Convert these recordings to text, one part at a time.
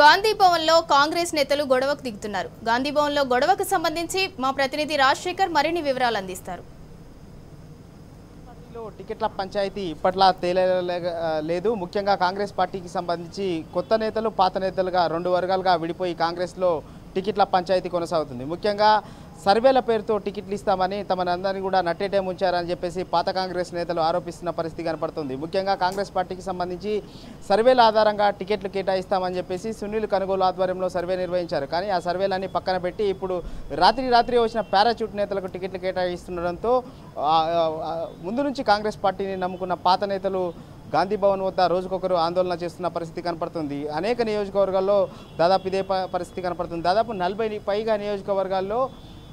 గాంధీ భవన్లో కాంగ్రెస్ నేతలు గొడవకు దిగుతున్నారు గాంధీ భవన్లో గొడవకు సంబంధించి మా ప్రతినిధి రాజశేఖర్ మరిన్ని వివరాలు అందిస్తారు టికెట్ల పంచాయతీ ఇప్పట్లా తేలే లేదు ముఖ్యంగా కాంగ్రెస్ పార్టీకి సంబంధించి కొత్త నేతలు పాత నేతలుగా రెండు వర్గాలుగా విడిపోయి కాంగ్రెస్లో టికెట్ల పంచాయతీ కొనసాగుతుంది ముఖ్యంగా సర్వేల పేరుతో టికెట్లు ఇస్తామని తమనందరినీ కూడా నట్టేటే ఉంచారని చెప్పేసి పాత కాంగ్రెస్ నేతలు ఆరోపిస్తున్న పరిస్థితి కనపడుతుంది ముఖ్యంగా కాంగ్రెస్ పార్టీకి సంబంధించి సర్వేల ఆధారంగా టికెట్లు కేటాయిస్తామని చెప్పేసి సునీల్ కనుగోలు ఆధ్వర్యంలో సర్వే నిర్వహించారు కానీ ఆ సర్వేలన్నీ పక్కన పెట్టి ఇప్పుడు రాత్రి రాత్రి వచ్చిన పారాచూట్ నేతలకు టికెట్లు కేటాయిస్తుండడంతో ముందు నుంచి కాంగ్రెస్ పార్టీని నమ్ముకున్న పాత నేతలు గాంధీ భవన్ వద్ద రోజుకొకరు ఆందోళన చేస్తున్న పరిస్థితి కనపడుతుంది అనేక నియోజకవర్గాల్లో దాదాపు ఇదే పరిస్థితి కనపడుతుంది దాదాపు నలభై పైగా నియోజకవర్గాల్లో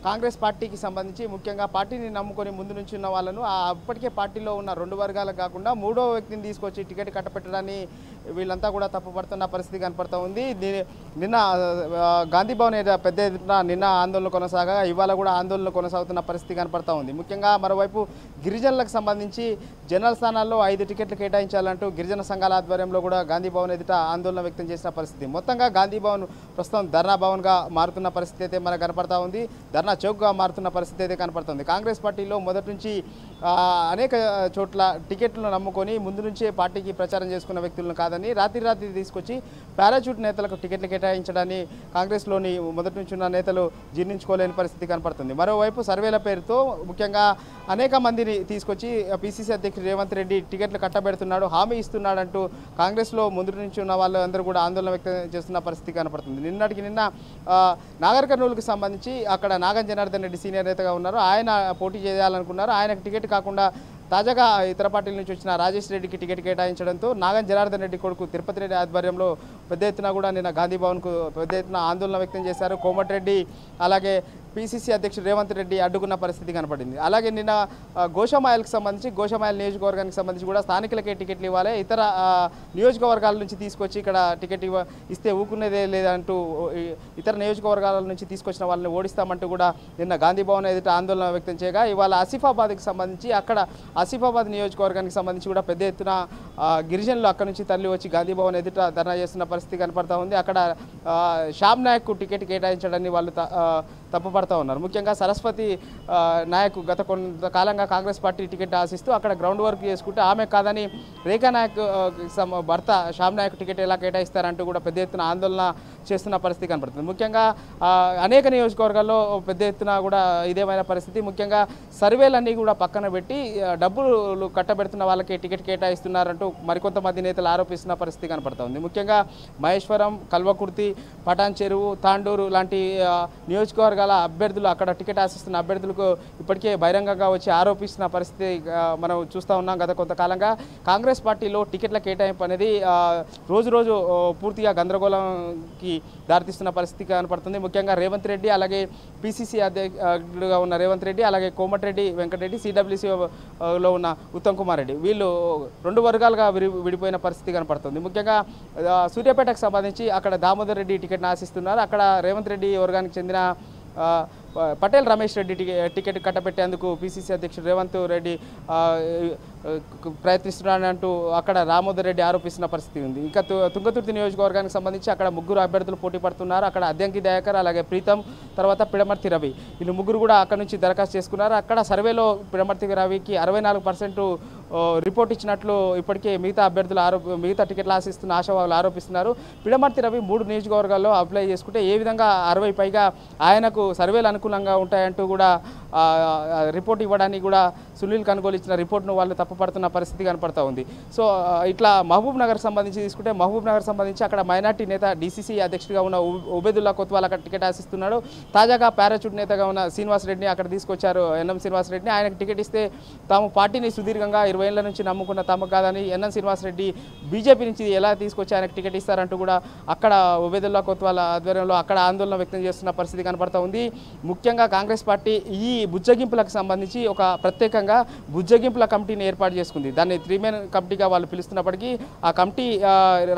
కాంగ్రెస్ పార్టీకి సంబంధించి ముఖ్యంగా పార్టీని నమ్ముకొని ముందు నుంచి ఉన్న వాళ్ళను అప్పటికే పార్టీలో ఉన్న రెండు వర్గాలకు కాకుండా మూడో వ్యక్తిని తీసుకొచ్చి టికెట్ కట్టపెట్టడాన్ని వీళ్ళంతా కూడా తప్పుపడుతున్న పరిస్థితి కనపడుతూ ఉంది నిన్న గాంధీ భవన్ పెద్ద ఎత్తున నిన్న ఆందోళన కొనసాగా ఇవాళ కూడా ఆందోళన కొనసాగుతున్న పరిస్థితి కనపడుతూ ఉంది ముఖ్యంగా మరోవైపు గిరిజనులకు సంబంధించి జనరల్ స్థానాల్లో ఐదు టికెట్లు కేటాయించాలంటూ గిరిజన సంఘాల ఆధ్వర్యంలో కూడా గాంధీ భవన్ ఎదుట ఆందోళన వ్యక్తం చేసిన పరిస్థితి మొత్తంగా గాంధీ భవన్ ప్రస్తుతం ధర్నా భవన్గా మారుతున్న పరిస్థితి అయితే మనకు కనపడతా ఉంది ధర్నా చౌక్గా మారుతున్న పరిస్థితి అయితే కనపడుతుంది కాంగ్రెస్ పార్టీలో మొదటి నుంచి అనేక చోట్ల టికెట్లను నమ్ముకొని ముందు నుంచే పార్టీకి ప్రచారం చేసుకున్న వ్యక్తులను కాదని రాత్రి రాత్రి తీసుకొచ్చి పారాచూట్ నేతలకు టికెట్లు కేటాయించడాన్ని కాంగ్రెస్లోని మొదటి నుంచి ఉన్న నేతలు జీర్ణించుకోలేని పరిస్థితి కనపడుతుంది మరోవైపు సర్వేల పేరుతో ముఖ్యంగా అనేక మందిని తీసుకొచ్చి పిసిసి అధ్యక్షుడు రేవంత్ రెడ్డి టికెట్లు కట్టబెడుతున్నాడు హామీ ఇస్తున్నాడంటూ కాంగ్రెస్లో ముందు నుంచి ఉన్న వాళ్ళందరూ కూడా ఆందోళన వ్యక్తం చేస్తున్న పరిస్థితి కనపడుతుంది నిన్నటికి నిన్న నాగర్ కర్నూలుకు సంబంధించి అక్కడ నాగన్ జనార్దన్ రెడ్డి సీనియర్ నేతగా ఉన్నారు ఆయన పోటీ చేయాలనుకున్నారు ఆయనకు టికెట్ కాకుండా తాజాగా ఇతర పార్టీల నుంచి వచ్చిన రాజేష్ రెడ్డికి టికెట్ కేటాయించడంతో నాగం జనార్దన్ రెడ్డి కొడుకు తిరుపతి రెడ్డి ఆధ్వర్యంలో పెద్ద ఎత్తున కూడా నిన్న గాంధీ భవన్కు పెద్ద ఎత్తున ఆందోళన వ్యక్తం చేశారు కోమటిరెడ్డి అలాగే పీసీసీ అధ్యక్షుడు రేవంత్ రెడ్డి అడ్డుకున్న పరిస్థితి కనపడింది అలాగే నిన్న గోషమాయలకు సంబంధించి గోషమాయల నియోజకవర్గానికి సంబంధించి కూడా స్థానికులకే టికెట్లు ఇవ్వాలి ఇతర నియోజకవర్గాల నుంచి తీసుకొచ్చి ఇక్కడ టికెట్ ఇస్తే ఊకునేదే లేదంటూ ఇతర నియోజకవర్గాల నుంచి తీసుకొచ్చిన వాళ్ళని ఓడిస్తామంటూ కూడా నిన్న గాంధీ భవన్ ఎదుట ఆందోళన వ్యక్తం చేయగా ఇవాళ ఆసిఫాబాద్కి సంబంధించి అక్కడ ఆసిఫాబాద్ నియోజకవర్గానికి సంబంధించి కూడా పెద్ద ఎత్తున గిరిజనులు అక్కడ నుంచి తరలి వచ్చి గాంధీ భవన్ ఎదుట ధర్నా చేస్తున్న పరిస్థితి కనపడతా ఉంది అక్కడ శ్యామ్ నాయక్ టికెట్ కేటాయించడాన్ని వాళ్ళు తప్పుపడతా ఉన్నారు ముఖ్యంగా సరస్వతి నాయక్ గత కొంతకాలంగా కాంగ్రెస్ పార్టీ టికెట్ ఆశిస్తూ అక్కడ గ్రౌండ్ వర్క్ చేసుకుంటే ఆమె కాదని రేఖా నాయక్ భర్త శ్యామ్ నాయక్ టికెట్ ఎలా కేటాయిస్తారంటూ కూడా పెద్ద ఎత్తున ఆందోళన చేస్తున్న పరిస్థితి కనపడుతుంది ముఖ్యంగా అనేక నియోజకవర్గాల్లో పెద్ద ఎత్తున కూడా ఇదేమైన పరిస్థితి ముఖ్యంగా సర్వేలన్నీ కూడా పక్కన పెట్టి డబ్బులు కట్టబెడుతున్న వాళ్ళకి టికెట్ కేటాయిస్తున్నారంటూ మరికొంతమంది నేతలు ఆరోపిస్తున్న పరిస్థితి కనపడుతుంది ముఖ్యంగా మహేశ్వరం కల్వకుర్తి పటాన్ చెరువు తాండూరు లాంటి నియోజకవర్గాల అభ్యర్థులు అక్కడ టికెట్ ఆశిస్తున్న అభ్యర్థులకు ఇప్పటికే బహిరంగంగా వచ్చి ఆరోపిస్తున్న పరిస్థితి మనం చూస్తూ ఉన్నాం గత కొంతకాలంగా కాంగ్రెస్ పార్టీలో టికెట్ల కేటాయింపు అనేది రోజు రోజు పూర్తిగా గందరగోళంకి విమర్శలకి దారితీస్తున్న పరిస్థితి కనపడుతుంది ముఖ్యంగా రేవంత్ రెడ్డి అలాగే పిసిసి అధ్యక్షుడుగా ఉన్న రేవంత్ రెడ్డి అలాగే కోమటిరెడ్డి వెంకటరెడ్డి సిడబ్ల్యూసీలో ఉన్న ఉత్తమ్ కుమార్ రెడ్డి వీళ్ళు రెండు వర్గాలుగా విడిపోయిన పరిస్థితి కనపడుతుంది ముఖ్యంగా సూర్యాపేటకు సంబంధించి అక్కడ దామోదర్ రెడ్డి టికెట్ను ఆశిస్తున్నారు అక్కడ రేవంత్ రెడ్డి వర్గానికి చెందిన పటేల్ రమేష్ రెడ్డి టికెట్ కట్టబెట్టేందుకు పిసిసి అధ్యక్షుడు రేవంత్ రెడ్డి ప్రయత్నిస్తున్నానంటూ అక్కడ రామోదర్ రెడ్డి ఆరోపిస్తున్న పరిస్థితి ఉంది ఇంకా తుంగతుర్తి నియోజకవర్గానికి సంబంధించి అక్కడ ముగ్గురు అభ్యర్థులు పోటీ పడుతున్నారు అక్కడ అద్దంకి దయాకర్ అలాగే ప్రీతం తర్వాత పిడమర్తి రవి వీళ్ళు ముగ్గురు కూడా అక్కడ నుంచి దరఖాస్తు చేసుకున్నారు అక్కడ సర్వేలో పిడమర్తి రవికి అరవై రిపోర్ట్ ఇచ్చినట్లు ఇప్పటికే మిగతా అభ్యర్థులు ఆరో మిగతా టికెట్లు ఆశిస్తున్న ఆశావాదులు ఆరోపిస్తున్నారు పిడమర్తి రవి మూడు నియోజకవర్గాల్లో అప్లై చేసుకుంటే ఏ విధంగా అరవై పైగా ఆయనకు సర్వేలు అనుకూలంగా ఉంటాయంటూ కూడా రిపోర్ట్ ఇవ్వడానికి కూడా సునీల్ కనుగోలు ఇచ్చిన రిపోర్ట్ను వాళ్ళు తప్పుపడుతున్న పరిస్థితి కనపడతా ఉంది సో ఇట్లా మహబూబ్ నగర్ సంబంధించి తీసుకుంటే మహబూబ్ నగర్ సంబంధించి అక్కడ మైనార్టీ నేత డీసీసీ అధ్యక్షుడిగా ఉన్న ఉబేదుల్లా కొత్వాల్ అక్కడ టికెట్ ఆశిస్తున్నాడు తాజాగా పారాచూట్ నేతగా ఉన్న శ్రీనివాసరెడ్డిని అక్కడ తీసుకొచ్చారు ఎన్ఎం శ్రీనివాసరెడ్డిని ఆయనకు టికెట్ ఇస్తే తాము పార్టీని సుదీర్ఘంగా ఇరవై ఏళ్ల నుంచి నమ్ముకున్న తమకు కాదని శ్రీనివాస్ శ్రీనివాసరెడ్డి బీజేపీ నుంచి ఎలా తీసుకొచ్చి ఆయనకు టికెట్ ఇస్తారంటూ కూడా అక్కడ ఉబేదుల్లా కొత్వాల ఆధ్వర్యంలో అక్కడ ఆందోళన వ్యక్తం చేస్తున్న పరిస్థితి కనపడతా ఉంది ముఖ్యంగా కాంగ్రెస్ పార్టీ ఈ బుజ్జగింపులకు సంబంధించి ఒక ప్రత్యేకంగా విధంగా బుజ్జగింపుల కమిటీని ఏర్పాటు చేసుకుంది దాన్ని త్రీ మెన్ కమిటీగా వాళ్ళు పిలుస్తున్నప్పటికీ ఆ కమిటీ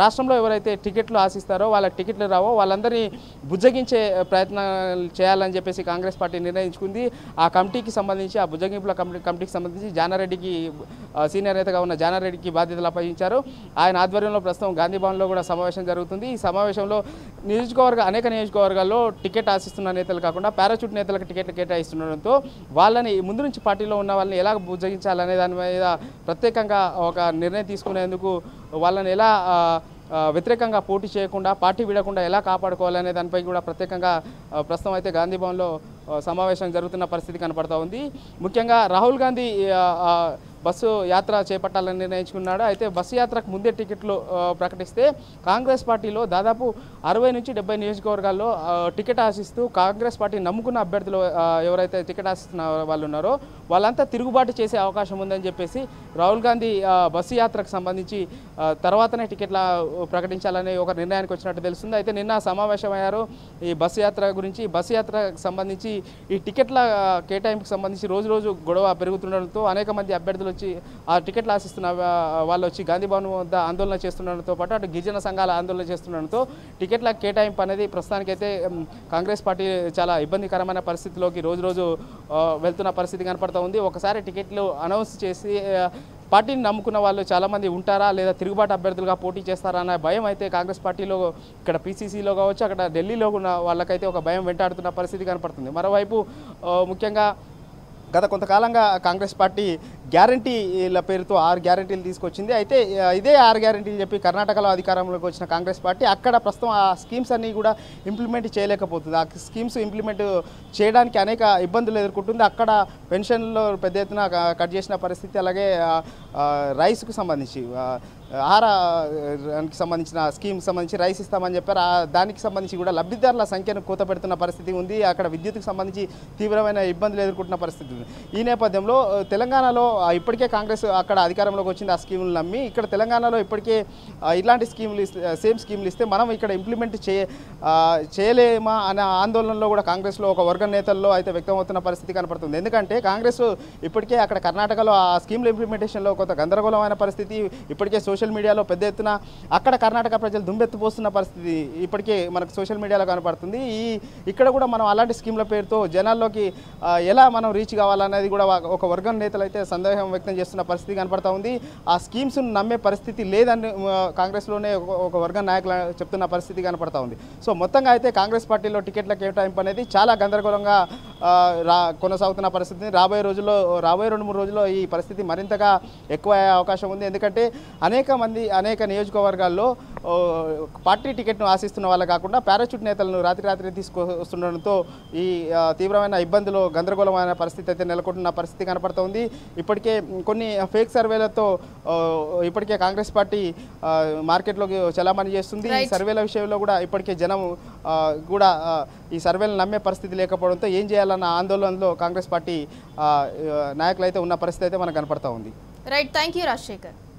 రాష్ట్రంలో ఎవరైతే టికెట్లు ఆశిస్తారో వాళ్ళ టికెట్లు రావో వాళ్ళందరినీ బుజ్జగించే ప్రయత్నాలు చేయాలని చెప్పేసి కాంగ్రెస్ పార్టీ నిర్ణయించుకుంది ఆ కమిటీకి సంబంధించి ఆ బుజ్జగింపుల కమిటీ కమిటీకి సంబంధించి జానారెడ్డికి సీనియర్ నేతగా ఉన్న జానారెడ్డికి బాధ్యతలు అప్పగించారు ఆయన ఆధ్వర్యంలో ప్రస్తుతం గాంధీ కూడా సమావేశం జరుగుతుంది ఈ సమావేశంలో నియోజకవర్గ అనేక నియోజకవర్గాల్లో టికెట్ ఆశిస్తున్న నేతలు కాకుండా పారాచూట్ నేతలకు టికెట్లు కేటాయిస్తుండడంతో వాళ్ళని ముందు నుంచి పార్టీలో ఉన్న వాళ్ళని ఎలా బుజ్జగించాలనే దాని మీద ప్రత్యేకంగా ఒక నిర్ణయం తీసుకునేందుకు వాళ్ళని ఎలా వ్యతిరేకంగా పోటీ చేయకుండా పార్టీ విడకుండా ఎలా కాపాడుకోవాలనే దానిపై కూడా ప్రత్యేకంగా ప్రస్తుతం అయితే గాంధీ భవన్లో సమావేశం జరుగుతున్న పరిస్థితి కనపడతా ఉంది ముఖ్యంగా రాహుల్ గాంధీ బస్సు యాత్ర చేపట్టాలని నిర్ణయించుకున్నాడు అయితే బస్సు యాత్రకు ముందే టికెట్లు ప్రకటిస్తే కాంగ్రెస్ పార్టీలో దాదాపు అరవై నుంచి డెబ్బై నియోజకవర్గాల్లో టికెట్ ఆశిస్తూ కాంగ్రెస్ పార్టీ నమ్ముకున్న అభ్యర్థులు ఎవరైతే టికెట్ ఆశిస్తున్న వాళ్ళు ఉన్నారో వాళ్ళంతా తిరుగుబాటు చేసే అవకాశం ఉందని చెప్పేసి రాహుల్ గాంధీ బస్సు యాత్రకు సంబంధించి తర్వాతనే టికెట్ల ప్రకటించాలనే ఒక నిర్ణయానికి వచ్చినట్టు తెలుస్తుంది అయితే నిన్న సమావేశమయ్యారు ఈ బస్సు యాత్ర గురించి బస్సు యాత్రకు సంబంధించి ఈ టికెట్ల కేటాయింపుకు సంబంధించి రోజు రోజు గొడవ పెరుగుతుండడంతో అనేక మంది అభ్యర్థులు వచ్చి ఆ టికెట్లు ఆశిస్తున్న వాళ్ళు వచ్చి గాంధీ వద్ద ఆందోళన చేస్తుండడంతో పాటు అటు గిరిజన సంఘాల ఆందోళన చేస్తుండడంతో టికెట్ల కేటాయింపు అనేది ప్రస్తుతానికైతే కాంగ్రెస్ పార్టీ చాలా ఇబ్బందికరమైన పరిస్థితిలోకి రోజు రోజు వెళ్తున్న పరిస్థితి కనపడుతూ ఉంది ఒకసారి టికెట్లు అనౌన్స్ చేసి పార్టీని నమ్ముకున్న వాళ్ళు చాలామంది ఉంటారా లేదా తిరుగుబాటు అభ్యర్థులుగా పోటీ చేస్తారా అనే భయం అయితే కాంగ్రెస్ పార్టీలో ఇక్కడ పీసీసీలో కావచ్చు అక్కడ ఢిల్లీలో ఉన్న వాళ్ళకైతే ఒక భయం వెంటాడుతున్న పరిస్థితి కనపడుతుంది మరోవైపు ముఖ్యంగా గత కొంతకాలంగా కాంగ్రెస్ పార్టీ గ్యారంటీల పేరుతో ఆరు గ్యారంటీలు తీసుకొచ్చింది అయితే ఇదే ఆరు గ్యారంటీలు చెప్పి కర్ణాటకలో అధికారంలోకి వచ్చిన కాంగ్రెస్ పార్టీ అక్కడ ప్రస్తుతం ఆ స్కీమ్స్ అన్నీ కూడా ఇంప్లిమెంట్ చేయలేకపోతుంది ఆ స్కీమ్స్ ఇంప్లిమెంట్ చేయడానికి అనేక ఇబ్బందులు ఎదుర్కొంటుంది అక్కడ పెన్షన్లో పెద్ద ఎత్తున కట్ చేసిన పరిస్థితి అలాగే రైస్కు సంబంధించి ఆహారానికి సంబంధించిన స్కీమ్కి సంబంధించి రైస్ ఇస్తామని చెప్పారు దానికి సంబంధించి కూడా లబ్ధిదారుల సంఖ్యను కూత పెడుతున్న పరిస్థితి ఉంది అక్కడ విద్యుత్కు సంబంధించి తీవ్రమైన ఇబ్బందులు ఎదుర్కొంటున్న పరిస్థితి ఉంది ఈ నేపథ్యంలో తెలంగాణలో ఇప్పటికే కాంగ్రెస్ అక్కడ అధికారంలోకి వచ్చింది ఆ స్కీములు నమ్మి ఇక్కడ తెలంగాణలో ఇప్పటికే ఇలాంటి స్కీములు సేమ్ స్కీములు ఇస్తే మనం ఇక్కడ ఇంప్లిమెంట్ చేయ చేయలేమా అనే ఆందోళనలో కూడా కాంగ్రెస్లో ఒక వర్గ నేతల్లో అయితే వ్యక్తమవుతున్న పరిస్థితి కనపడుతుంది ఎందుకంటే కాంగ్రెస్ ఇప్పటికే అక్కడ కర్ణాటకలో ఆ స్కీమ్ల ఇంప్లిమెంటేషన్లో కొంత గందరగోళమైన పరిస్థితి ఇప్పటికే సోషల్ మీడియాలో పెద్ద ఎత్తున అక్కడ కర్ణాటక ప్రజలు దుంబెత్తిపోస్తున్న పరిస్థితి ఇప్పటికే మనకు సోషల్ మీడియాలో కనపడుతుంది ఈ ఇక్కడ కూడా మనం అలాంటి స్కీమ్ల పేరుతో జనాల్లోకి ఎలా మనం రీచ్ కావాలనేది కూడా ఒక వర్గం నేతలు అయితే సందే సందేహం వ్యక్తం చేస్తున్న పరిస్థితి కనపడతా ఉంది ఆ స్కీమ్స్ను నమ్మే పరిస్థితి లేదని కాంగ్రెస్లోనే ఒక వర్గ నాయకులు చెప్తున్న పరిస్థితి కనపడతా ఉంది సో మొత్తంగా అయితే కాంగ్రెస్ పార్టీలో టికెట్ల కేటాయింపు అనేది చాలా గందరగోళంగా రా కొనసాగుతున్న పరిస్థితిని రాబోయే రోజుల్లో రాబోయే రెండు మూడు రోజుల్లో ఈ పరిస్థితి మరింతగా ఎక్కువ అయ్యే అవకాశం ఉంది ఎందుకంటే అనేక మంది అనేక నియోజకవర్గాల్లో పార్టీ టికెట్ను ఆశిస్తున్న వాళ్ళు కాకుండా పారాచూట్ నేతలను రాత్రి రాత్రి తీసుకొస్తుండడంతో ఈ తీవ్రమైన ఇబ్బందులు గందరగోళమైన పరిస్థితి అయితే నెలకొంటున్న పరిస్థితి కనపడుతోంది ఇప్పటికే కొన్ని ఫేక్ సర్వేలతో ఇప్పటికే కాంగ్రెస్ పార్టీ మార్కెట్లోకి చలామణి చేస్తుంది ఈ సర్వేల విషయంలో కూడా ఇప్పటికే జనం కూడా ఈ సర్వేలు నమ్మే పరిస్థితి లేకపోవడంతో ఏం చేయాలి చేయాలన్న ఆందోళనలో కాంగ్రెస్ పార్టీ నాయకులైతే ఉన్న పరిస్థితి అయితే మనకు కనపడతా ఉంది రైట్ థ్యాంక్ యూ రాజశేఖర్